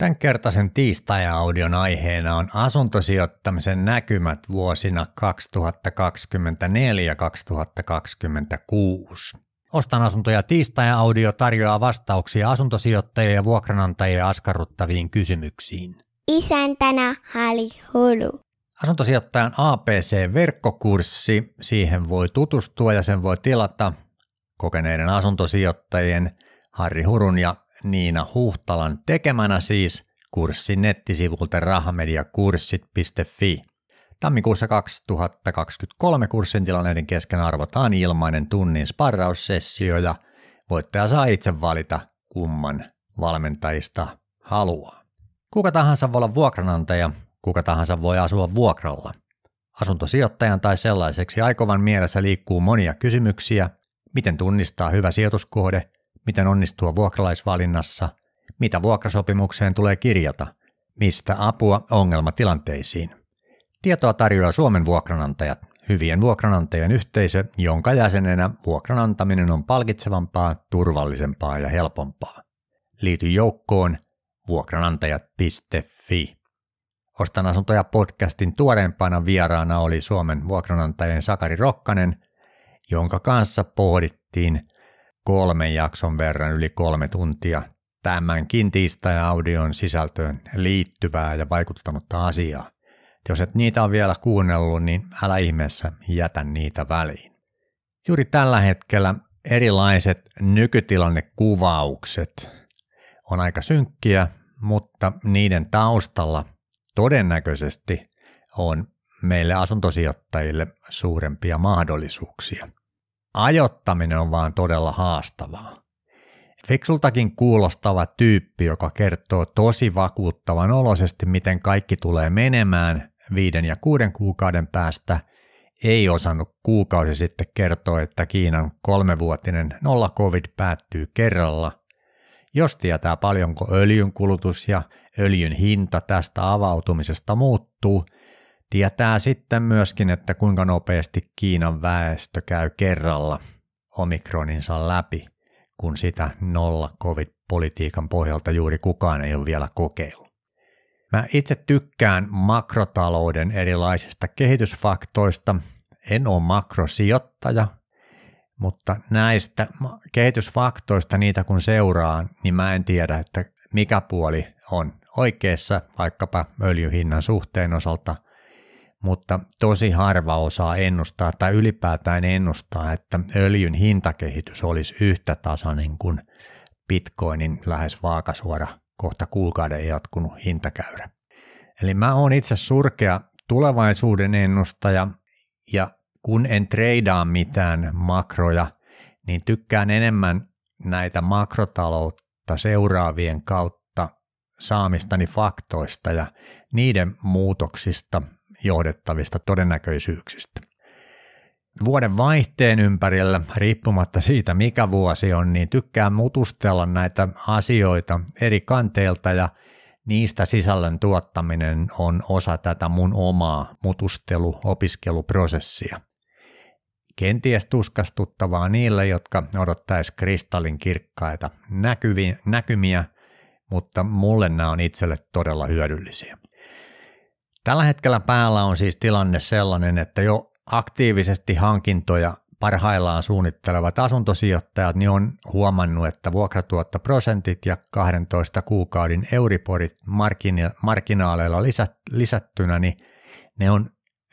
Tämän kertaisen tiistai-audion aiheena on asuntosijoittamisen näkymät vuosina 2024 2026. Ostan asuntoja tiistai-audio tarjoaa vastauksia asuntosijoittajien ja vuokranantajia askarruttaviin kysymyksiin. Isäntänä Hali Hulu. Asuntosijoittajan APC-verkkokurssi, siihen voi tutustua ja sen voi tilata kokeneiden asuntosijoittajien Harri Hurun ja Niina Huhtalan tekemänä siis kurssin nettisivulta rahamediakurssit.fi. Tammikuussa 2023 kurssin tilanneiden kesken arvotaan ilmainen tunnin sparraussessio ja voittaja saa itse valita kumman valmentajista haluaa. Kuka tahansa voi olla vuokranantaja, kuka tahansa voi asua vuokralla. Asuntosijoittajan tai sellaiseksi aikovan mielessä liikkuu monia kysymyksiä, miten tunnistaa hyvä sijoituskohde – miten onnistua vuokralaisvalinnassa, mitä vuokrasopimukseen tulee kirjata, mistä apua ongelmatilanteisiin. Tietoa tarjoaa Suomen vuokranantajat, hyvien vuokranantajien yhteisö, jonka jäsenenä vuokranantaminen on palkitsevampaa, turvallisempaa ja helpompaa. Liity joukkoon vuokranantajat.fi. Ostan asuntoja podcastin tuoreempana vieraana oli Suomen vuokranantajien Sakari Rokkanen, jonka kanssa pohdittiin kolmen jakson verran yli kolme tuntia tämänkin tiistai-audion sisältöön liittyvää ja vaikuttanutta asiaa. Jos et niitä on vielä kuunnellut, niin älä ihmeessä jätä niitä väliin. Juuri tällä hetkellä erilaiset nykytilannekuvaukset on aika synkkiä, mutta niiden taustalla todennäköisesti on meille asuntosijoittajille suurempia mahdollisuuksia – Ajottaminen on vaan todella haastavaa. Fiksultakin kuulostava tyyppi, joka kertoo tosi vakuuttavan oloisesti, miten kaikki tulee menemään viiden ja kuuden kuukauden päästä, ei osannut kuukausi sitten kertoa, että Kiinan kolmevuotinen nolla covid päättyy kerralla. Jos tietää paljonko öljyn kulutus ja öljyn hinta tästä avautumisesta muuttuu – Tietää sitten myöskin, että kuinka nopeasti Kiinan väestö käy kerralla omikroninsa läpi, kun sitä nolla covid-politiikan pohjalta juuri kukaan ei ole vielä kokeillut. Mä itse tykkään makrotalouden erilaisista kehitysfaktoista. En ole makrosijoittaja, mutta näistä kehitysfaktoista niitä kun seuraa, niin mä en tiedä, että mikä puoli on oikeassa vaikkapa öljyhinnan suhteen osalta – mutta tosi harva osaa ennustaa tai ylipäätään ennustaa, että öljyn hintakehitys olisi yhtä tasainen kuin bitcoinin lähes vaakasuora kohta kuukauden jatkunut hintakäyrä. Eli mä oon itse surkea tulevaisuuden ennustaja ja kun en treidaa mitään makroja, niin tykkään enemmän näitä makrotaloutta seuraavien kautta saamistani faktoista ja niiden muutoksista johdettavista todennäköisyyksistä. Vuoden vaihteen ympärillä, riippumatta siitä mikä vuosi on, niin tykkään mutustella näitä asioita eri kanteilta ja niistä sisällön tuottaminen on osa tätä mun omaa mutusteluopiskeluprosessia. Kenties tuskastuttavaa niille, jotka odottaisi kristallin kirkkaita näkymiä, mutta mulle nämä on itselle todella hyödyllisiä. Tällä hetkellä päällä on siis tilanne sellainen, että jo aktiivisesti hankintoja parhaillaan suunnittelevat asuntosijoittajat niin on huomannut, että vuokratuottoprosentit ja 12 kuukauden euriporit markkinaaleilla lisät, lisättynä, niin ne on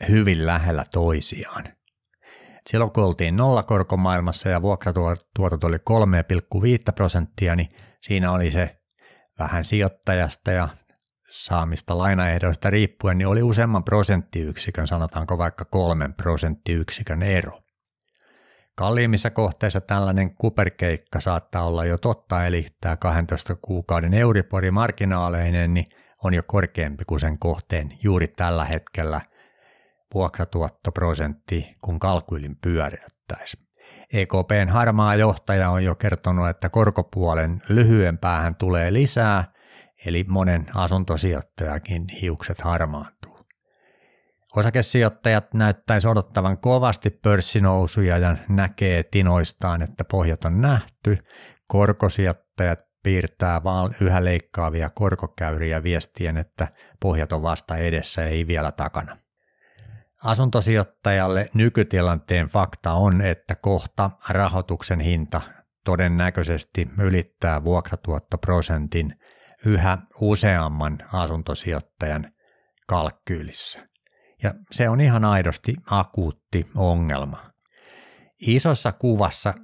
hyvin lähellä toisiaan. Silloin kun oltiin nollakorkomaailmassa ja vuokratuotot oli 3,5 prosenttia, niin siinä oli se vähän sijoittajasta ja saamista lainaehdoista riippuen, niin oli useamman prosenttiyksikön, sanotaanko vaikka kolmen prosenttiyksikön ero. Kalliimmissa kohteissa tällainen kuperkeikka saattaa olla jo totta, eli tämä 12 kuukauden euripori marginaaleinen niin on jo korkeampi kuin sen kohteen juuri tällä hetkellä vuokratuottoprosentti, kun kalkuilin pyöräyttäisi. EKPn harmaa johtaja on jo kertonut, että korkopuolen lyhyen päähän tulee lisää – eli monen asuntosijoittajakin hiukset harmaantuu. Osakesijoittajat näyttäisi odottavan kovasti pörssinousuja ja näkee tinoistaan, että pohjat on nähty. Korkosijoittajat piirtää vaan yhä leikkaavia korkokäyriä viestien, että pohjat on vasta edessä ei vielä takana. Asuntosijoittajalle nykytilanteen fakta on, että kohta rahoituksen hinta todennäköisesti ylittää vuokratuottoprosentin yhä useamman asuntosijoittajan kalkkyylissä. Ja se on ihan aidosti akuutti ongelma. Isossa kuvassa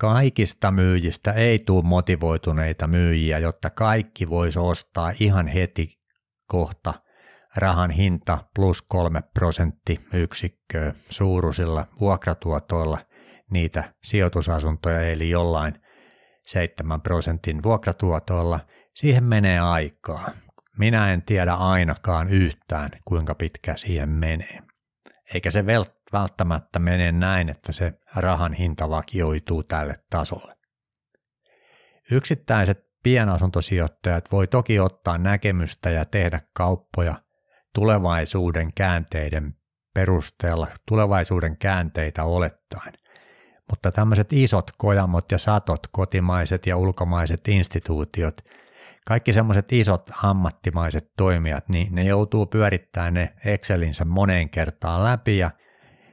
kaikista myyjistä ei tule motivoituneita myyjiä, jotta kaikki voisi ostaa ihan heti kohta rahan hinta plus kolme prosenttiyksikköä suuruisilla vuokratuotoilla niitä sijoitusasuntoja eli jollain 7 prosentin vuokratuotoilla – Siihen menee aikaa. Minä en tiedä ainakaan yhtään, kuinka pitkä siihen menee. Eikä se välttämättä mene näin, että se rahan hinta vakioituu tälle tasolle. Yksittäiset pienasuntosijoittajat voi toki ottaa näkemystä ja tehdä kauppoja tulevaisuuden käänteiden perusteella, tulevaisuuden käänteitä olettaen. Mutta tämmöiset isot kojamot ja satot, kotimaiset ja ulkomaiset instituutiot – kaikki semmoiset isot ammattimaiset toimijat, niin ne joutuu pyörittämään ne Excelinsä moneen kertaan läpi ja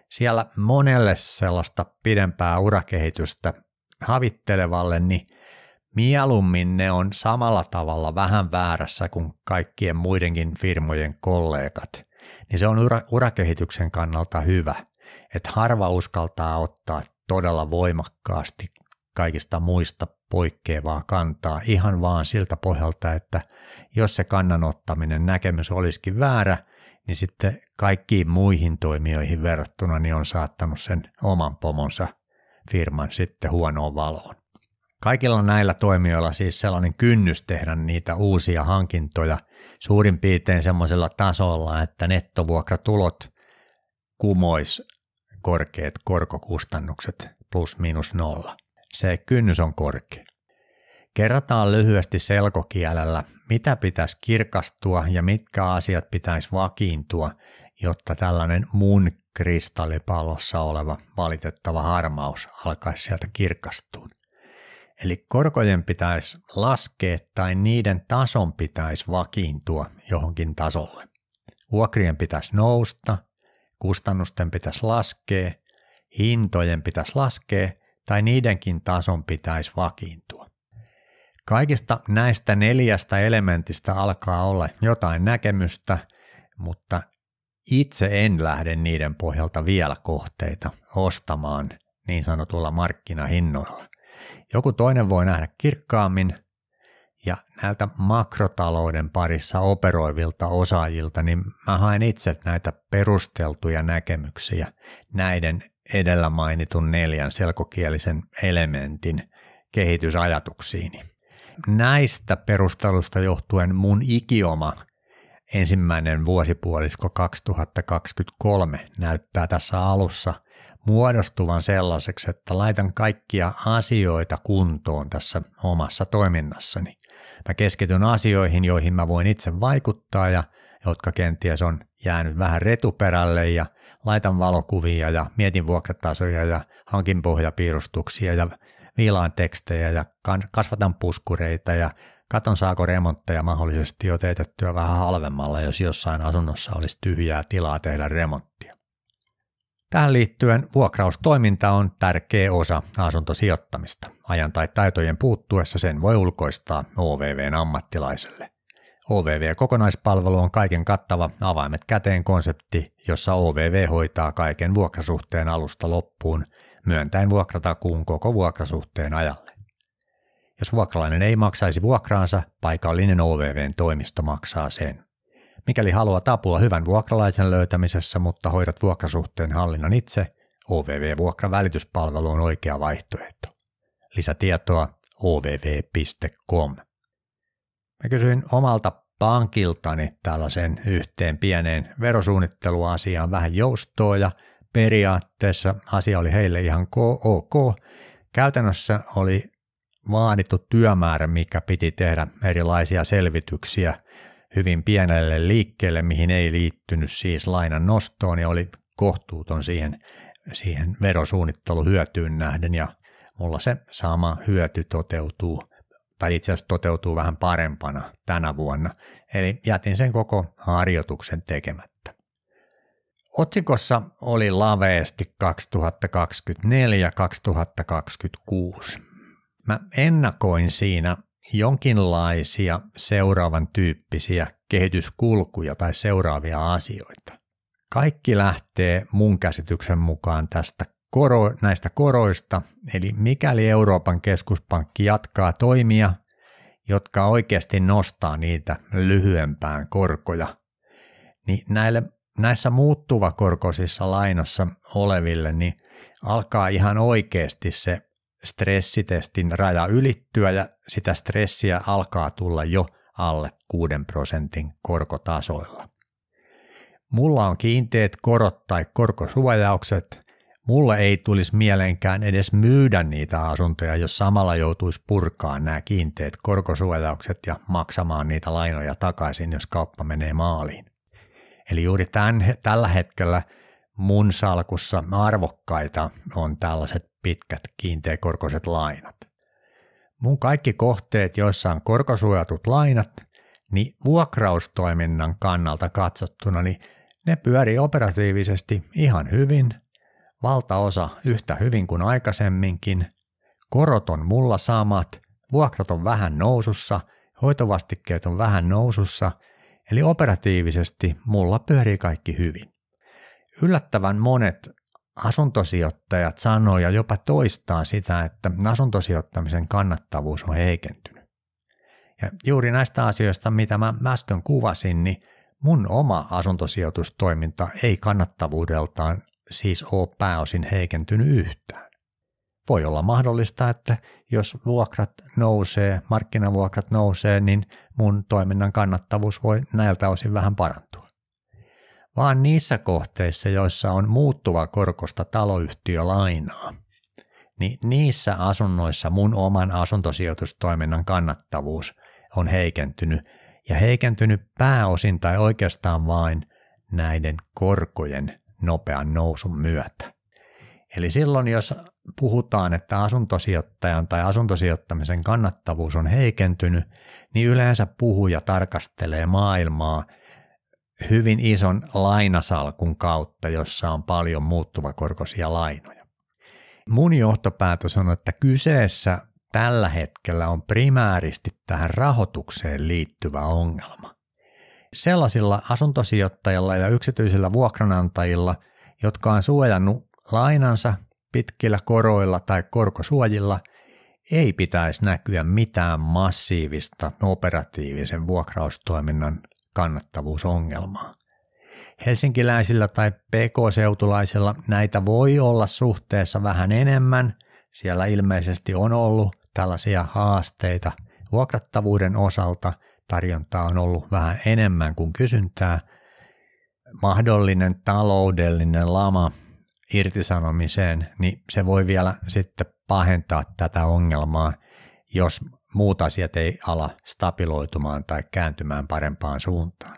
siellä monelle sellaista pidempää urakehitystä havittelevalle, niin mieluummin ne on samalla tavalla vähän väärässä kuin kaikkien muidenkin firmojen kollegat. Niin se on ura- urakehityksen kannalta hyvä, että harva uskaltaa ottaa todella voimakkaasti kaikista muista poikkeavaa kantaa ihan vaan siltä pohjalta, että jos se kannanottaminen näkemys olisikin väärä, niin sitten kaikkiin muihin toimijoihin verrattuna niin on saattanut sen oman pomonsa firman sitten huonoon valoon. Kaikilla näillä toimijoilla siis sellainen kynnys tehdä niitä uusia hankintoja suurin piirtein semmoisella tasolla, että nettovuokratulot kumois korkeat korkokustannukset plus miinus nolla se kynnys on korkea. Kerrataan lyhyesti selkokielellä, mitä pitäisi kirkastua ja mitkä asiat pitäisi vakiintua, jotta tällainen mun kristallipallossa oleva valitettava harmaus alkaisi sieltä kirkastua. Eli korkojen pitäisi laskea tai niiden tason pitäisi vakiintua johonkin tasolle. Vuokrien pitäisi nousta, kustannusten pitäisi laskea, hintojen pitäisi laskea tai niidenkin tason pitäisi vakiintua. Kaikista näistä neljästä elementistä alkaa olla jotain näkemystä, mutta itse en lähde niiden pohjalta vielä kohteita ostamaan niin sanotulla markkinahinnoilla. Joku toinen voi nähdä kirkkaammin, ja näiltä makrotalouden parissa operoivilta osaajilta, niin mä haen itse näitä perusteltuja näkemyksiä näiden edellä mainitun neljän selkokielisen elementin kehitysajatuksiini. Näistä perustelusta johtuen mun ikioma ensimmäinen vuosipuolisko 2023 näyttää tässä alussa muodostuvan sellaiseksi, että laitan kaikkia asioita kuntoon tässä omassa toiminnassani. Mä keskityn asioihin, joihin mä voin itse vaikuttaa ja jotka kenties on jäänyt vähän retuperälle ja – laitan valokuvia ja mietin vuokratasoja ja hankin pohjapiirustuksia ja viilaan tekstejä ja kasvatan puskureita ja katon saako remontteja mahdollisesti jo teetettyä vähän halvemmalla, jos jossain asunnossa olisi tyhjää tilaa tehdä remonttia. Tähän liittyen vuokraustoiminta on tärkeä osa asuntosijoittamista. Ajan tai taitojen puuttuessa sen voi ulkoistaa OVVn ammattilaiselle – OVV-kokonaispalvelu on kaiken kattava avaimet käteen konsepti, jossa OVV hoitaa kaiken vuokrasuhteen alusta loppuun, myöntäen vuokratakuun koko vuokrasuhteen ajalle. Jos vuokralainen ei maksaisi vuokraansa, paikallinen OVVn toimisto maksaa sen. Mikäli haluat apua hyvän vuokralaisen löytämisessä, mutta hoidat vuokrasuhteen hallinnan itse, OVV-vuokravälityspalvelu on oikea vaihtoehto. Lisätietoa ovv.com. Mä kysyin omalta pankiltani tällaisen yhteen pieneen verosuunnitteluasiaan vähän joustoa ja periaatteessa asia oli heille ihan ok. Käytännössä oli vaadittu työmäärä, mikä piti tehdä erilaisia selvityksiä hyvin pienelle liikkeelle, mihin ei liittynyt siis lainan nostoon ja oli kohtuuton siihen, siihen verosuunnitteluhyötyyn nähden ja mulla se sama hyöty toteutuu tai itse asiassa toteutuu vähän parempana tänä vuonna, eli jätin sen koko harjoituksen tekemättä. Otsikossa oli laveesti 2024-2026. Mä ennakoin siinä jonkinlaisia seuraavan tyyppisiä kehityskulkuja tai seuraavia asioita. Kaikki lähtee mun käsityksen mukaan tästä koro, näistä koroista, eli mikäli Euroopan keskuspankki jatkaa toimia, jotka oikeasti nostaa niitä lyhyempään korkoja, niin näille, näissä muuttuvakorkoisissa lainossa oleville niin alkaa ihan oikeasti se stressitestin raja ylittyä ja sitä stressiä alkaa tulla jo alle 6 prosentin korkotasoilla. Mulla on kiinteät korot tai korkosuojaukset – Mulle ei tulisi mieleenkään edes myydä niitä asuntoja, jos samalla joutuisi purkaa nämä kiinteät korkosuojaukset ja maksamaan niitä lainoja takaisin, jos kauppa menee maaliin. Eli juuri tämän, tällä hetkellä mun salkussa arvokkaita on tällaiset pitkät kiinteäkorkoiset lainat. Mun kaikki kohteet, joissa on korkosuojatut lainat, niin vuokraustoiminnan kannalta katsottuna, niin ne pyörii operatiivisesti ihan hyvin – valtaosa yhtä hyvin kuin aikaisemminkin, korot on mulla samat, vuokrat on vähän nousussa, hoitovastikkeet on vähän nousussa, eli operatiivisesti mulla pyörii kaikki hyvin. Yllättävän monet asuntosijoittajat sanoo ja jopa toistaa sitä, että asuntosijoittamisen kannattavuus on heikentynyt. Ja juuri näistä asioista, mitä mä äsken kuvasin, niin mun oma asuntosijoitustoiminta ei kannattavuudeltaan siis ole pääosin heikentynyt yhtään. Voi olla mahdollista, että jos vuokrat nousee, markkinavuokrat nousee, niin mun toiminnan kannattavuus voi näiltä osin vähän parantua. Vaan niissä kohteissa, joissa on muuttuva korkosta taloyhtiölainaa, niin niissä asunnoissa mun oman asuntosijoitustoiminnan kannattavuus on heikentynyt ja heikentynyt pääosin tai oikeastaan vain näiden korkojen nopean nousun myötä. Eli silloin, jos puhutaan, että asuntosijoittajan tai asuntosijoittamisen kannattavuus on heikentynyt, niin yleensä puhuja tarkastelee maailmaa hyvin ison lainasalkun kautta, jossa on paljon muuttuvakorkoisia lainoja. Mun johtopäätös on, että kyseessä tällä hetkellä on primääristi tähän rahoitukseen liittyvä ongelma sellaisilla asuntosijoittajilla ja yksityisillä vuokranantajilla, jotka on suojannut lainansa pitkillä koroilla tai korkosuojilla, ei pitäisi näkyä mitään massiivista operatiivisen vuokraustoiminnan kannattavuusongelmaa. Helsinkiläisillä tai PK-seutulaisilla näitä voi olla suhteessa vähän enemmän. Siellä ilmeisesti on ollut tällaisia haasteita vuokrattavuuden osalta – tarjontaa on ollut vähän enemmän kuin kysyntää. Mahdollinen taloudellinen lama irtisanomiseen, niin se voi vielä sitten pahentaa tätä ongelmaa, jos muut asiat ei ala stabiloitumaan tai kääntymään parempaan suuntaan.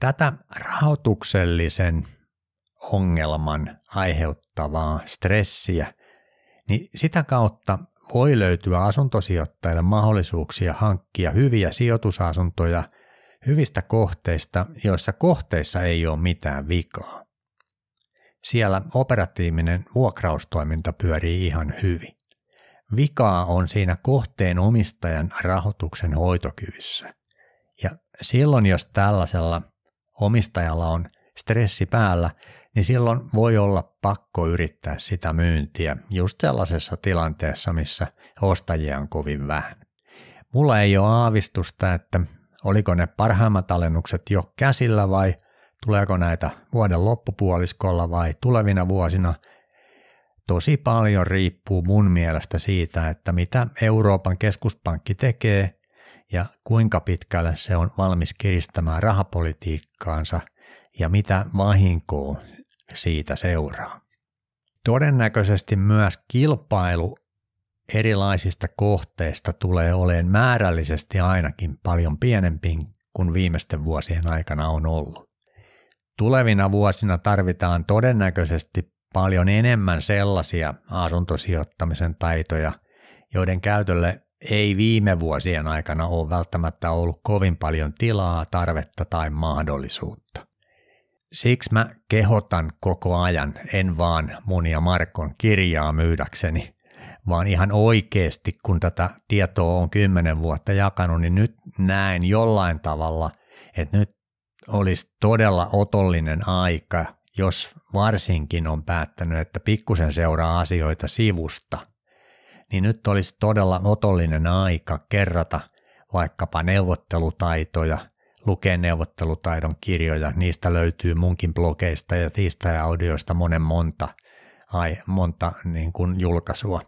Tätä rahoituksellisen ongelman aiheuttavaa stressiä, niin sitä kautta voi löytyä asuntosijoittajille mahdollisuuksia hankkia hyviä sijoitusasuntoja hyvistä kohteista, joissa kohteissa ei ole mitään vikaa. Siellä operatiivinen vuokraustoiminta pyörii ihan hyvin. Vikaa on siinä kohteen omistajan rahoituksen hoitokyvyssä. Ja silloin, jos tällaisella omistajalla on stressi päällä, niin silloin voi olla pakko yrittää sitä myyntiä just sellaisessa tilanteessa, missä ostajia on kovin vähän. Mulla ei ole aavistusta, että oliko ne parhaimmat alennukset jo käsillä vai tuleeko näitä vuoden loppupuoliskolla vai tulevina vuosina. Tosi paljon riippuu mun mielestä siitä, että mitä Euroopan keskuspankki tekee ja kuinka pitkälle se on valmis kiristämään rahapolitiikkaansa – ja mitä vahinkoa siitä seuraa. Todennäköisesti myös kilpailu erilaisista kohteista tulee olemaan määrällisesti ainakin paljon pienempi kuin viimeisten vuosien aikana on ollut. Tulevina vuosina tarvitaan todennäköisesti paljon enemmän sellaisia asuntosijoittamisen taitoja, joiden käytölle ei viime vuosien aikana ole välttämättä ollut kovin paljon tilaa, tarvetta tai mahdollisuutta. Siksi mä kehotan koko ajan, en vaan monia Markon kirjaa myydäkseni, vaan ihan oikeasti, kun tätä tietoa on kymmenen vuotta jakanut, niin nyt näen jollain tavalla, että nyt olisi todella otollinen aika, jos varsinkin on päättänyt, että pikkusen seuraa asioita sivusta, niin nyt olisi todella otollinen aika kerrata vaikkapa neuvottelutaitoja – lukee neuvottelutaidon kirjoja. Niistä löytyy munkin blogeista ja ja audioista monen monta, ai, monta niin kuin julkaisua.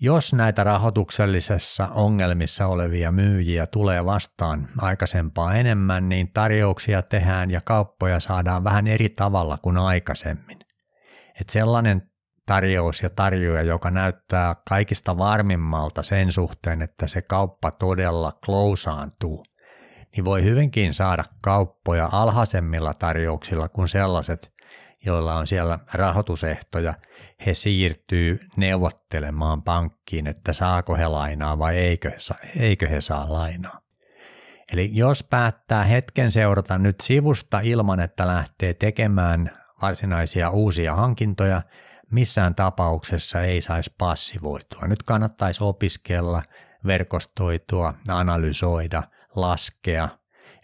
Jos näitä rahoituksellisessa ongelmissa olevia myyjiä tulee vastaan aikaisempaa enemmän, niin tarjouksia tehdään ja kauppoja saadaan vähän eri tavalla kuin aikaisemmin. Et sellainen tarjous ja tarjoaja, joka näyttää kaikista varmimmalta sen suhteen, että se kauppa todella klousaantuu – niin voi hyvinkin saada kauppoja alhaisemmilla tarjouksilla kuin sellaiset, joilla on siellä rahoitusehtoja. He siirtyy neuvottelemaan pankkiin, että saako he lainaa vai eikö, eikö he saa lainaa. Eli jos päättää hetken seurata nyt sivusta ilman, että lähtee tekemään varsinaisia uusia hankintoja, missään tapauksessa ei saisi passivoitua. Nyt kannattaisi opiskella, verkostoitua, analysoida – laskea.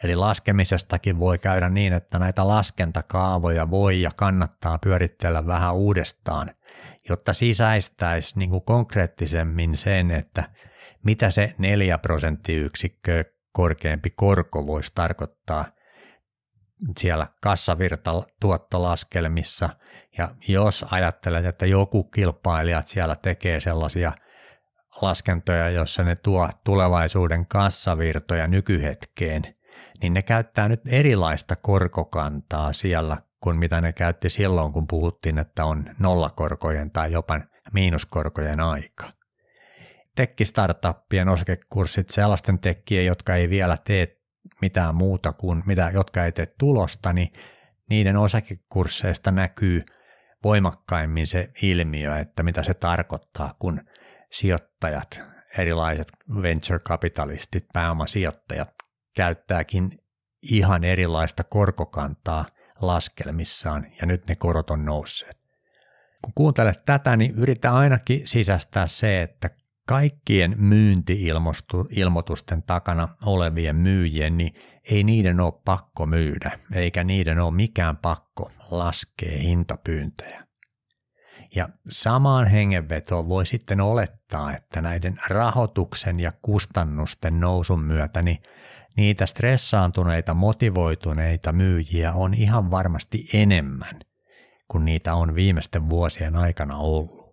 Eli laskemisestakin voi käydä niin, että näitä laskentakaavoja voi ja kannattaa pyörittellä vähän uudestaan, jotta sisäistäisi niin kuin konkreettisemmin sen, että mitä se 4 prosenttiyksikköä korkeampi korko voisi tarkoittaa siellä kassavirtatuottolaskelmissa. Ja jos ajattelet, että joku kilpailija siellä tekee sellaisia – laskentoja, jossa ne tuo tulevaisuuden kassavirtoja nykyhetkeen, niin ne käyttää nyt erilaista korkokantaa siellä kuin mitä ne käytti silloin, kun puhuttiin, että on nollakorkojen tai jopa miinuskorkojen aika. Tekkistartappien osakekurssit sellaisten tekkien, jotka ei vielä tee mitään muuta kuin mitä, jotka ei tee tulosta, niin niiden osakekursseista näkyy voimakkaimmin se ilmiö, että mitä se tarkoittaa, kun – sijoittajat, erilaiset venture-kapitalistit, pääomasijoittajat käyttääkin ihan erilaista korkokantaa laskelmissaan ja nyt ne korot on nousseet. Kun kuuntelet tätä, niin yritä ainakin sisästää se, että kaikkien myyntiilmoitusten takana olevien myyjien, niin ei niiden ole pakko myydä, eikä niiden ole mikään pakko laskea hintapyyntejä. Ja samaan hengenvetoon voi sitten olettaa, että näiden rahoituksen ja kustannusten nousun myötä niin niitä stressaantuneita, motivoituneita myyjiä on ihan varmasti enemmän kuin niitä on viimeisten vuosien aikana ollut.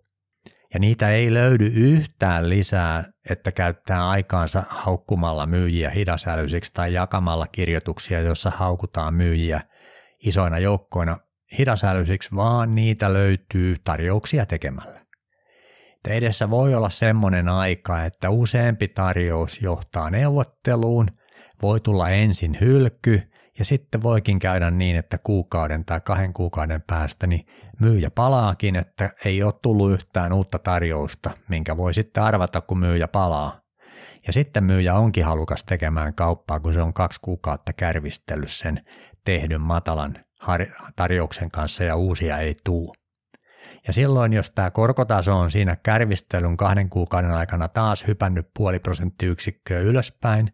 Ja niitä ei löydy yhtään lisää, että käyttää aikaansa haukkumalla myyjiä hidasälyisiksi tai jakamalla kirjoituksia, jossa haukutaan myyjiä isoina joukkoina hidasälyisiksi, vaan niitä löytyy tarjouksia tekemällä. Et edessä voi olla semmoinen aika, että useampi tarjous johtaa neuvotteluun, voi tulla ensin hylky ja sitten voikin käydä niin, että kuukauden tai kahden kuukauden päästä niin myyjä palaakin, että ei ole tullut yhtään uutta tarjousta, minkä voi sitten arvata, kun myyjä palaa. Ja sitten myyjä onkin halukas tekemään kauppaa, kun se on kaksi kuukautta kärvistellyt sen tehdyn matalan tarjouksen kanssa ja uusia ei tule. Ja silloin, jos tämä korkotaso on siinä kärvistelyn kahden kuukauden aikana taas hypännyt puoli prosenttiyksikköä ylöspäin,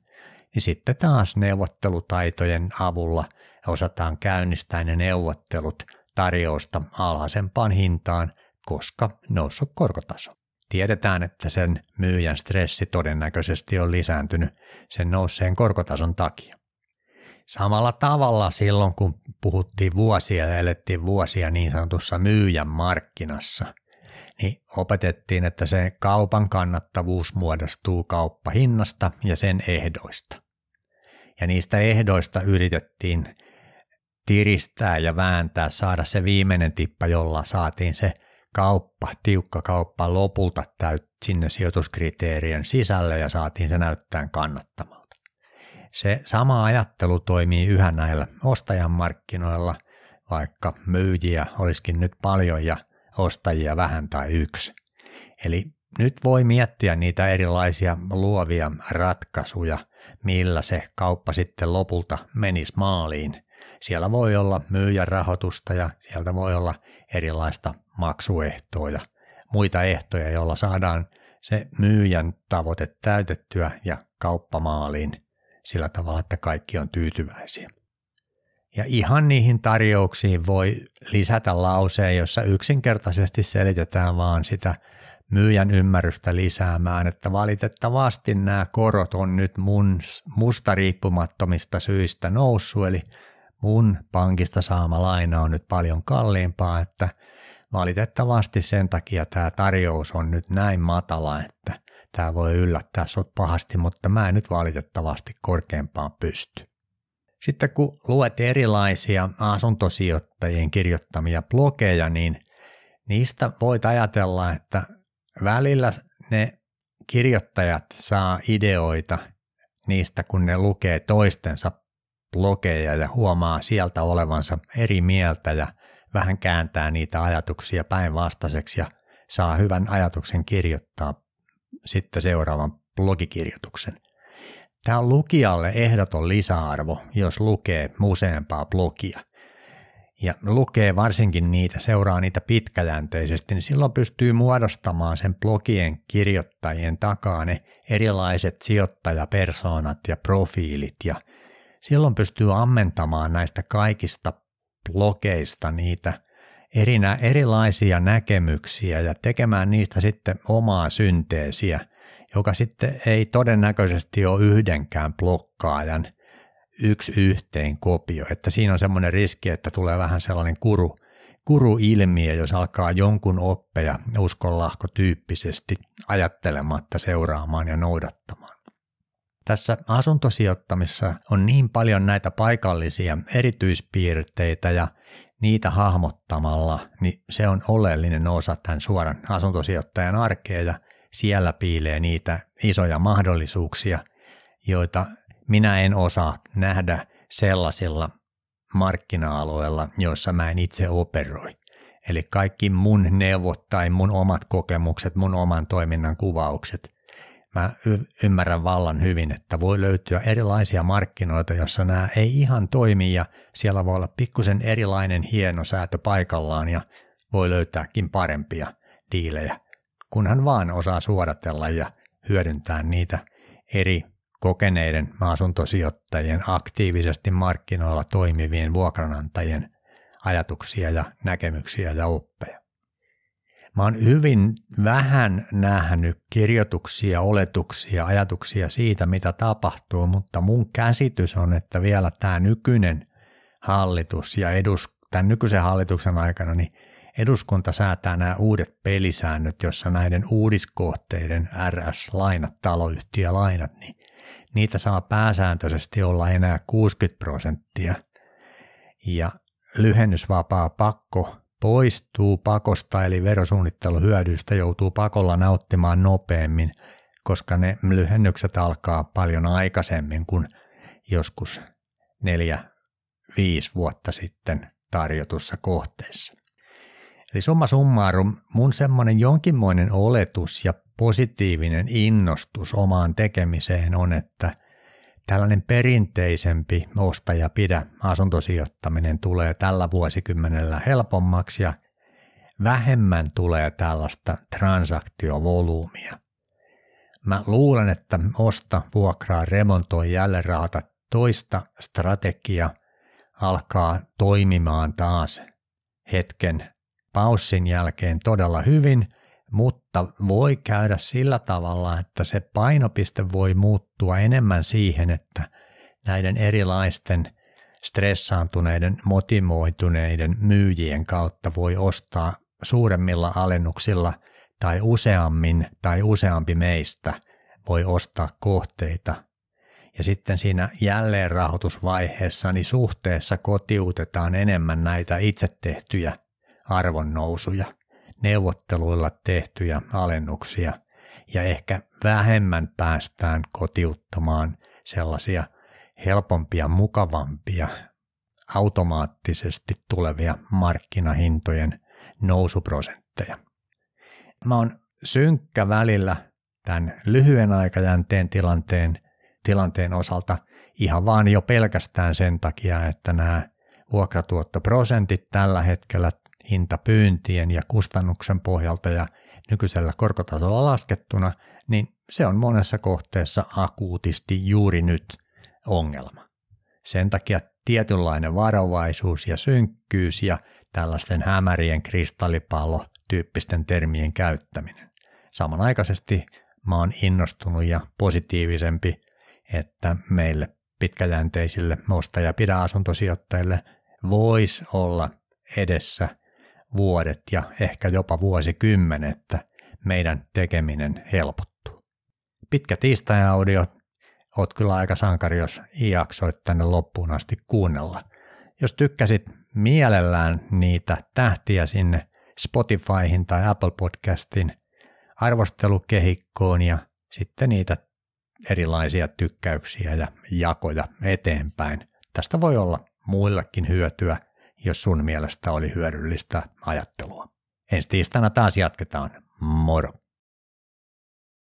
niin sitten taas neuvottelutaitojen avulla osataan käynnistää ne neuvottelut tarjousta alhaisempaan hintaan, koska noussut korkotaso. Tiedetään, että sen myyjän stressi todennäköisesti on lisääntynyt sen nousseen korkotason takia. Samalla tavalla silloin, kun puhuttiin vuosia ja elettiin vuosia niin sanotussa myyjän markkinassa, niin opetettiin, että se kaupan kannattavuus muodostuu kauppahinnasta ja sen ehdoista. Ja niistä ehdoista yritettiin tiristää ja vääntää, saada se viimeinen tippa, jolla saatiin se kauppa, tiukka kauppa lopulta täyt sinne sijoituskriteerien sisälle ja saatiin se näyttää kannattamaan. Se sama ajattelu toimii yhä näillä ostajan markkinoilla, vaikka myyjiä olisikin nyt paljon ja ostajia vähän tai yksi. Eli nyt voi miettiä niitä erilaisia luovia ratkaisuja, millä se kauppa sitten lopulta menisi maaliin. Siellä voi olla myyjän rahoitusta ja sieltä voi olla erilaista maksuehtoa ja muita ehtoja, joilla saadaan se myyjän tavoite täytettyä ja kauppamaaliin – sillä tavalla, että kaikki on tyytyväisiä. Ja ihan niihin tarjouksiin voi lisätä lauseen, jossa yksinkertaisesti selitetään vaan sitä myyjän ymmärrystä lisäämään, että valitettavasti nämä korot on nyt mun musta riippumattomista syistä noussut, eli mun pankista saama laina on nyt paljon kalliimpaa, että valitettavasti sen takia tämä tarjous on nyt näin matala, että tämä voi yllättää sot pahasti, mutta mä en nyt valitettavasti korkeampaan pysty. Sitten kun luet erilaisia asuntosijoittajien kirjoittamia blogeja, niin niistä voit ajatella, että välillä ne kirjoittajat saa ideoita niistä, kun ne lukee toistensa blogeja ja huomaa sieltä olevansa eri mieltä ja vähän kääntää niitä ajatuksia päinvastaiseksi ja saa hyvän ajatuksen kirjoittaa sitten seuraavan blogikirjoituksen. Tämä on lukijalle ehdoton lisäarvo, jos lukee useampaa blogia. Ja lukee varsinkin niitä, seuraa niitä pitkäjänteisesti, niin silloin pystyy muodostamaan sen blogien kirjoittajien takaa ne erilaiset sijoittajapersoonat ja profiilit. Ja silloin pystyy ammentamaan näistä kaikista blogeista niitä – erinä, erilaisia näkemyksiä ja tekemään niistä sitten omaa synteesiä, joka sitten ei todennäköisesti ole yhdenkään blokkaajan yksi yhteen kopio. Että siinä on semmoinen riski, että tulee vähän sellainen kuru, kuruilmiö, jos alkaa jonkun oppeja uskonlahko tyyppisesti ajattelematta seuraamaan ja noudattamaan. Tässä asuntosijoittamissa on niin paljon näitä paikallisia erityispiirteitä ja niitä hahmottamalla, niin se on oleellinen osa tämän suoran asuntosijoittajan arkea ja siellä piilee niitä isoja mahdollisuuksia, joita minä en osaa nähdä sellaisilla markkina-alueilla, joissa mä en itse operoi. Eli kaikki mun neuvot tai mun omat kokemukset, mun oman toiminnan kuvaukset mä ymmärrän vallan hyvin, että voi löytyä erilaisia markkinoita, jossa nämä ei ihan toimi ja siellä voi olla pikkusen erilainen hieno säätö paikallaan ja voi löytääkin parempia diilejä, kunhan vaan osaa suodatella ja hyödyntää niitä eri kokeneiden maasuntosijoittajien aktiivisesti markkinoilla toimivien vuokranantajien ajatuksia ja näkemyksiä ja oppeja. Mä oon hyvin vähän nähnyt kirjoituksia, oletuksia, ajatuksia siitä, mitä tapahtuu, mutta mun käsitys on, että vielä tämä nykyinen hallitus ja edus, tämän nykyisen hallituksen aikana, niin eduskunta säätää nämä uudet pelisäännöt, jossa näiden uudiskohteiden RS-lainat, taloyhtiölainat, niin niitä saa pääsääntöisesti olla enää 60 prosenttia. Ja lyhennysvapaa pakko poistuu pakosta eli verosuunnitteluhyödyistä joutuu pakolla nauttimaan nopeammin, koska ne lyhennykset alkaa paljon aikaisemmin kuin joskus neljä, viisi vuotta sitten tarjotussa kohteessa. Eli summa summarum, mun semmoinen jonkinmoinen oletus ja positiivinen innostus omaan tekemiseen on, että – Tällainen perinteisempi osta ja pidä asuntosijoittaminen tulee tällä vuosikymmenellä helpommaksi ja vähemmän tulee tällaista transaktiovolyymia. Mä luulen, että osta, vuokraa, remontoi, raata toista strategia alkaa toimimaan taas hetken paussin jälkeen todella hyvin – mutta voi käydä sillä tavalla, että se painopiste voi muuttua enemmän siihen, että näiden erilaisten stressaantuneiden, motivoituneiden myyjien kautta voi ostaa suuremmilla alennuksilla tai useammin tai useampi meistä voi ostaa kohteita. Ja sitten siinä jälleenrahoitusvaiheessa niin suhteessa kotiutetaan enemmän näitä itse tehtyjä arvonnousuja neuvotteluilla tehtyjä alennuksia ja ehkä vähemmän päästään kotiuttamaan sellaisia helpompia, mukavampia, automaattisesti tulevia markkinahintojen nousuprosentteja. Mä oon synkkä välillä tämän lyhyen aikajänteen tilanteen, tilanteen osalta ihan vaan jo pelkästään sen takia, että nämä vuokratuottoprosentit tällä hetkellä hintapyyntien ja kustannuksen pohjalta ja nykyisellä korkotasolla laskettuna, niin se on monessa kohteessa akuutisti juuri nyt ongelma. Sen takia tietynlainen varovaisuus ja synkkyys ja tällaisten hämärien kristallipallo tyyppisten termien käyttäminen. Samanaikaisesti mä oon innostunut ja positiivisempi, että meille pitkäjänteisille osta- ja pidäasuntosijoittajille voisi olla edessä vuodet ja ehkä jopa vuosikymmenettä meidän tekeminen helpottuu. Pitkä tiistai-audio, oot kyllä aika sankari, jos jaksoit tänne loppuun asti kuunnella. Jos tykkäsit mielellään niitä tähtiä sinne Spotifyhin tai Apple Podcastin arvostelukehikkoon ja sitten niitä erilaisia tykkäyksiä ja jakoja eteenpäin. Tästä voi olla muillakin hyötyä – jos sun mielestä oli hyödyllistä ajattelua. Ensi tiistaina taas jatketaan. Moro!